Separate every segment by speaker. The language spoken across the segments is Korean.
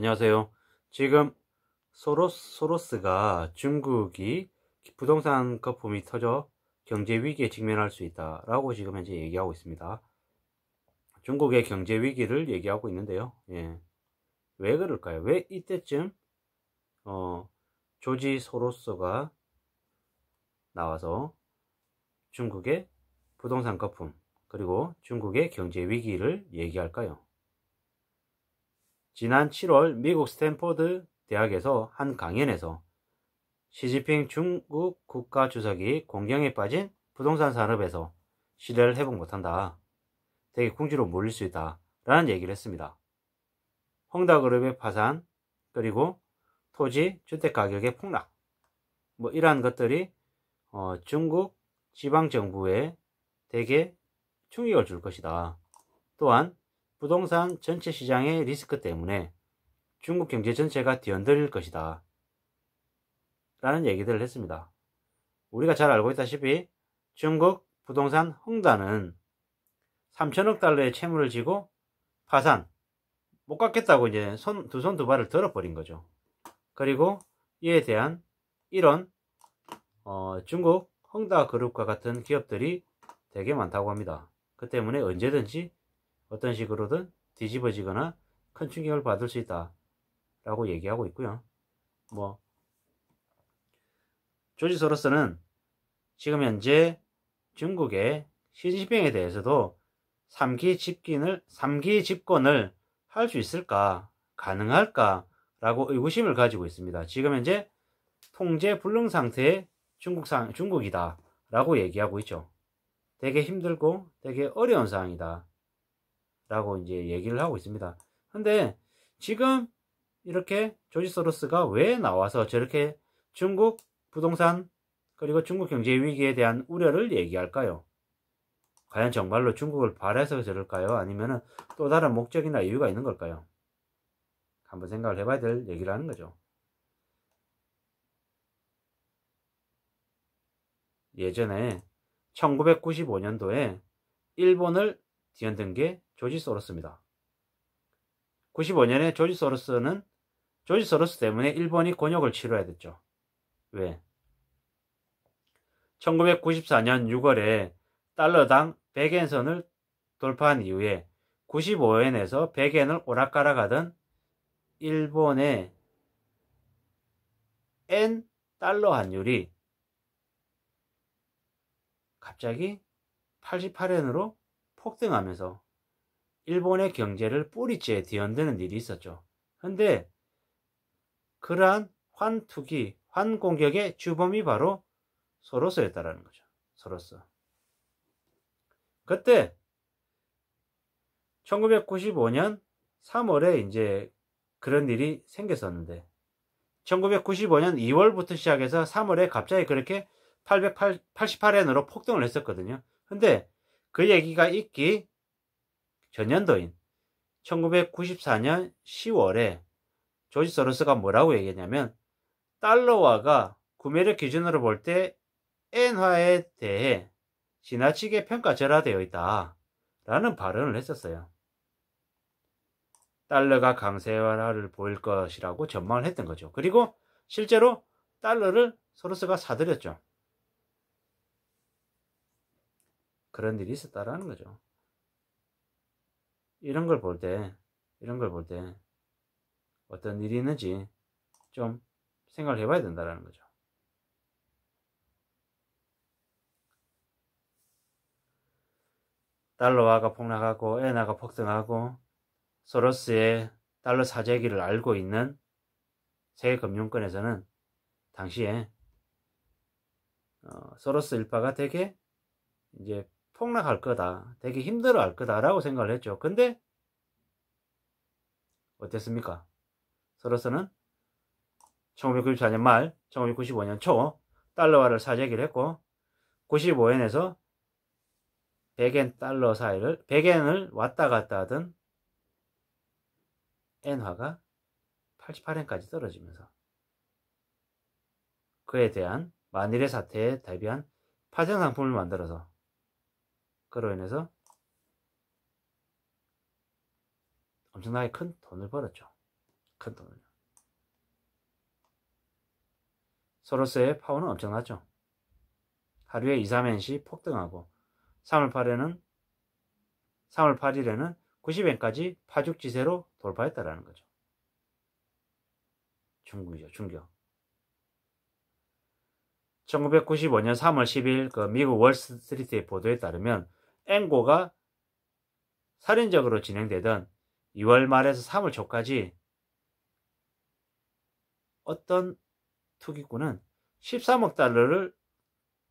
Speaker 1: 안녕하세요. 지금 소로스, 소로스가 중국이 부동산 거품이 터져 경제 위기에 직면할 수 있다라고 지금 현재 얘기하고 있습니다. 중국의 경제 위기를 얘기하고 있는데요. 예. 왜 그럴까요? 왜 이때쯤 어, 조지 소로스가 나와서 중국의 부동산 거품 그리고 중국의 경제 위기를 얘기할까요? 지난 7월 미국 스탠포드 대학에서 한 강연에서 시지핑 중국 국가주석이 공경에 빠진 부동산 산업에서 시대를 회복 못한다. 되게 궁지로 몰릴 수 있다. 라는 얘기를 했습니다. 헝다그룹의 파산, 그리고 토지, 주택가격의 폭락, 뭐 이러한 것들이 어, 중국 지방정부에 대개 충격을 줄 것이다. 또한 부동산 전체 시장의 리스크 때문에 중국 경제 전체가 뒤흔들릴 것이다. 라는 얘기들을 했습니다. 우리가 잘 알고 있다시피 중국 부동산 헝단는 3천억 달러의 채무를 지고 파산, 못 갚겠다고 이제 손, 두손 두 발을 들어버린 거죠. 그리고 이에 대한 이런 어, 중국 헝다 그룹과 같은 기업들이 되게 많다고 합니다. 그 때문에 언제든지 어떤 식으로든 뒤집어지거나 큰 충격을 받을 수 있다 라고 얘기하고 있고요 뭐 조지 소로스는 지금 현재 중국의 신진핑에 대해서도 3기 집권을 3기 집권을 할 수 있을까 가능할까 라고 의구심을 가지고 있습니다 지금 현재 통제 불능 상태의 중국 상, 중국이다 라고 얘기하고 있죠 되게 힘들고 되게 어려운 상황이다 라고 이제 얘기를 하고 있습니다. 근데 지금 이렇게 조지 소로스가 왜 나와서 저렇게 중국 부동산 그리고 중국 경제 위기에 대한 우려를 얘기할까요? 과연 정말로 중국을 바래서 저럴까요? 아니면 또 다른 목적이나 이유가 있는 걸까요? 한번 생각을 해봐야 될 얘기를 하는 거죠. 예전에 1995년도에 일본을 뒤흔든 게 조지 소로스입니다. 95년에 조지 소로스는 조지 소로스 때문에 일본이 곤욕을 치러야 됐죠. 왜? 1994년 6월에 달러당 100엔 선을 돌파한 이후에 95엔에서 100엔을 오락가락하던 일본의 엔 달러 환율이 갑자기 88엔으로 폭등하면서 일본의 경제를 뿌리째 뒤흔드는 일이 있었죠. 근데 그러한 환투기, 환공격의 주범이 바로 소로스였다라는 거죠. 소로스 그때 1995년 3월에 이제 그런 일이 생겼었는데 1995년 2월부터 시작해서 3월에 갑자기 그렇게 888엔으로 폭등을 했었거든요. 근데 그 얘기가 있기 전년도인 1994년 10월에 조지 소로스가 뭐라고 얘기했냐면 달러화가 구매력 기준으로 볼 때 엔화에 대해 지나치게 평가절하되어 있다 라는 발언을 했었어요. 달러가 강세화를 보일 것이라고 전망을 했던 거죠. 그리고 실제로 달러를 소로스가 사들였죠. 그런 일이 있었다라는 거죠. 이런 걸 볼 때, 이런 걸 볼 때 어떤 일이 있는지 좀 생각을 해봐야 된다라는 거죠. 달러화가 폭락하고 엔화가 폭등하고 소로스의 달러 사재기를 알고 있는 세계금융권에서는 당시에 어, 소로스 일파가 되게 이제 폭락할 거다. 되게 힘들어 할 거다라고 생각을 했죠. 근데 어땠습니까? 서로서는 1994년 말, 1995년 초 달러화를 사재기를 했고 95엔에서 100엔 달러 사이를 100엔을 왔다 갔다 하던 엔화가 88엔까지 떨어지면서 그에 대한 만일의 사태에 대비한 파생 상품을 만들어서 그로 인해서 엄청나게 큰 돈을 벌었죠. 큰 돈을. 소로스의 파워는 엄청나죠. 하루에 2, 3엔씩 폭등하고 3월 8일에는 3월 8일에는 90엔까지 파죽지세로 돌파했다라는 거죠. 중국이죠. 중격. 1995년 3월 10일 그 미국 월스트리트의 보도에 따르면 앵고가 살인적으로 진행되던 2월 말에서 3월 초까지 어떤 투기꾼은 13억 달러를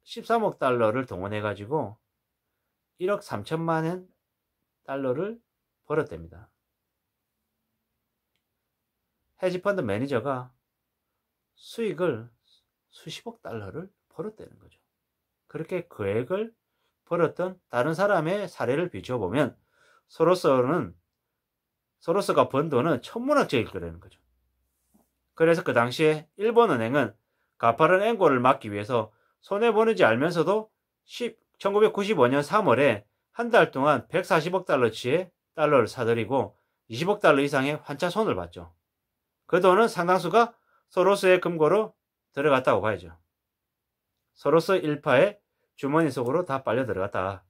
Speaker 1: 13억 달러를 동원해 가지고 1억 3천만 엔 달러를 벌었답니다. 헤지펀드 매니저가 수익을 수십억 달러를 벌었다는 거죠. 그렇게 그액을 벌었던 다른 사람의 사례를 비춰 보면 소로스는 서로서가 번 돈은 천문학적일 거라는 거죠. 그래서 그 당시에 일본 은행은 가파른 앵고를 막기 위해서 손해보는지 알면서도 10, 1995년 3월에 한 달 동안 140억 달러치의 달러를 사들이고 20억 달러 이상의 환차 손을 봤죠. 그 돈은 상당수가 소로스의 금고로 들어갔다고 봐야죠. 소로스 1파의 주머니 속으로 다 빨려 들어갔다.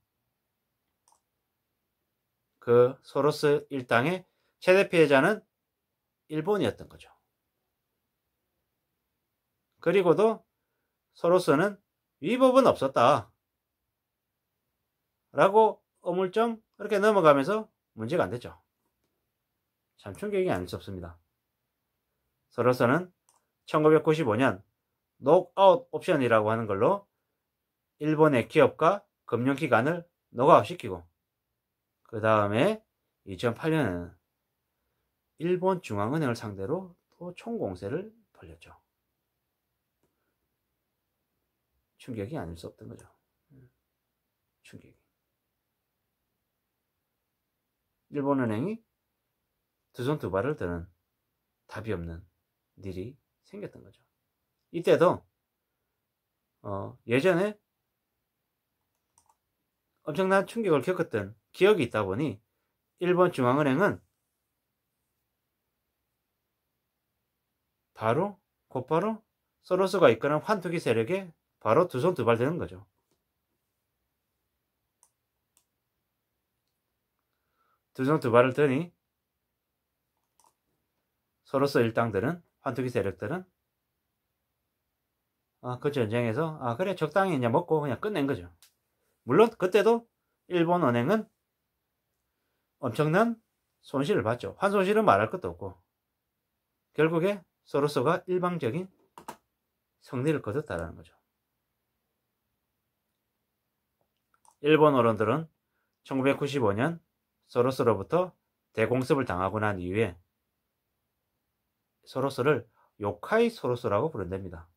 Speaker 1: 그 소로스 일당의 최대 피해자는 일본이었던 거죠. 그리고도 소로스는 위법은 없었다. 라고 어물쩡 이렇게 넘어가면서 문제가 안 되죠. 참 충격이 아닐 수 없습니다. 소로스는 1995년 녹아웃 옵션이라고 하는 걸로 일본의 기업과 금융기관을 노가웃시키고 그 다음에 2008년에는 일본 중앙은행을 상대로 또 총공세를 벌렸죠. 충격이 아닐 수 없던 거죠. 음, 충격이. 일본은행이 두 손 두 발을 드는 답이 없는 일이 생겼던 거죠. 이때도 어, 예전에 엄청난 충격을 겪었던 기억이 있다 보니 일본 중앙은행은 바로 곧바로 소로스가 이끄는 환투기 세력에 바로 두 손 두 발 되는 거죠. 두 손 두 발을 드니 소로스 일당들은 환투기 세력들은 아, 그 전쟁에서 아 그래 적당히 그냥 먹고 그냥 끝낸 거죠. 물론 그때도 일본 은행은 엄청난 손실을 봤죠. 환손실은 말할 것도 없고 결국에 소로소가 일방적인 성리를 거뒀다는 거죠. 일본 어른들은 1995년 소로소로부터 대공습을 당하고 난 이후에 소로소를 요카이 소로소라고 부른답니다.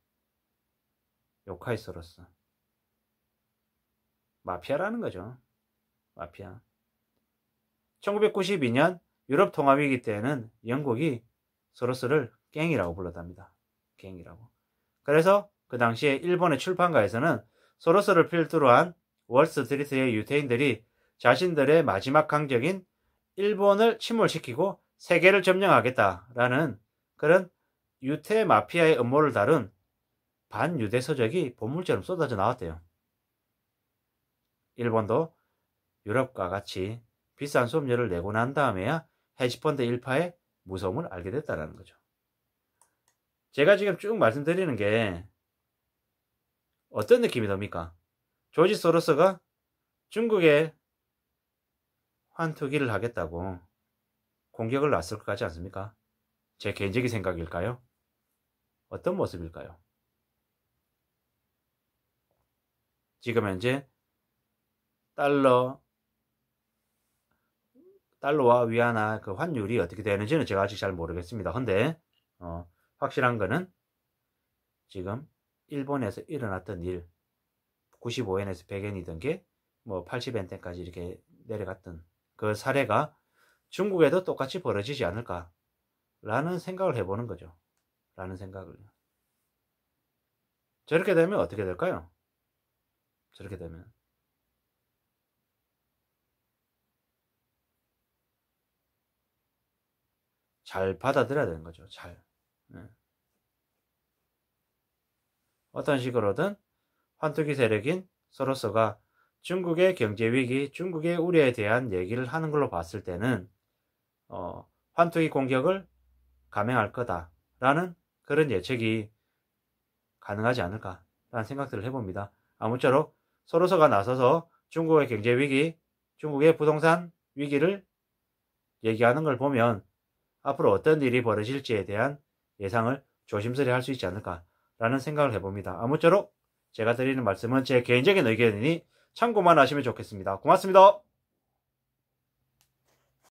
Speaker 1: 요카이 소로소. 마피아라는 거죠. 마피아. 1992년 유럽 통합위기 때는 에 영국이 소로스를 갱이라고 불렀답니다. 갱이라고. 그래서 그 당시에 일본의 출판가에서는 소로스를 필두로 한 월스트리트의 유태인들이 자신들의 마지막 강적인 일본을 침몰시키고 세계를 점령하겠다라는 그런 유태 마피아의 음모를 다룬 반유대 서적이 본물처럼 쏟아져 나왔대요. 일본도 유럽과 같이 비싼 수업료를 내고 난 다음에야 해지펀드1파의 무서움을 알게 됐다는 거죠. 제가 지금 쭉 말씀드리는 게 어떤 느낌이 듭니까? 조지 소로스가 중국에 환투기를 하겠다고 공격을 놨을 것 같지 않습니까? 제 개인적인 생각일까요? 어떤 모습일까요? 지금 현재 달러 달러와 위안화 그 환율이 어떻게 되는지는 제가 아직 잘 모르겠습니다. 근데 어, 확실한 거는 지금 일본에서 일어났던 일 95엔에서 100엔이던 게 뭐8 0엔때까지 이렇게 내려갔던 그 사례가 중국에도 똑같이 벌어지지 않을까 라는 생각을 해보는 거죠. 라는 생각을. 저렇게 되면 어떻게 될까요? 저렇게 되면 잘 받아들여야 되는 거죠. 잘. 예. 어떤 식으로든 환투기 세력인 소로스가 중국의 경제 위기, 중국의 우려에 대한 얘기를 하는 걸로 봤을 때는 어, 환투기 공격을 감행할 거다라는 그런 예측이 가능하지 않을까라는 생각들을 해봅니다. 아무쪼록 소로스가 나서서 중국의 경제 위기, 중국의 부동산 위기를 얘기하는 걸 보면 앞으로 어떤 일이 벌어질지에 대한 예상을 조심스레 할 수 있지 않을까라는 생각을 해봅니다. 아무쪼록 제가 드리는 말씀은 제 개인적인 의견이니 참고만 하시면 좋겠습니다. 고맙습니다.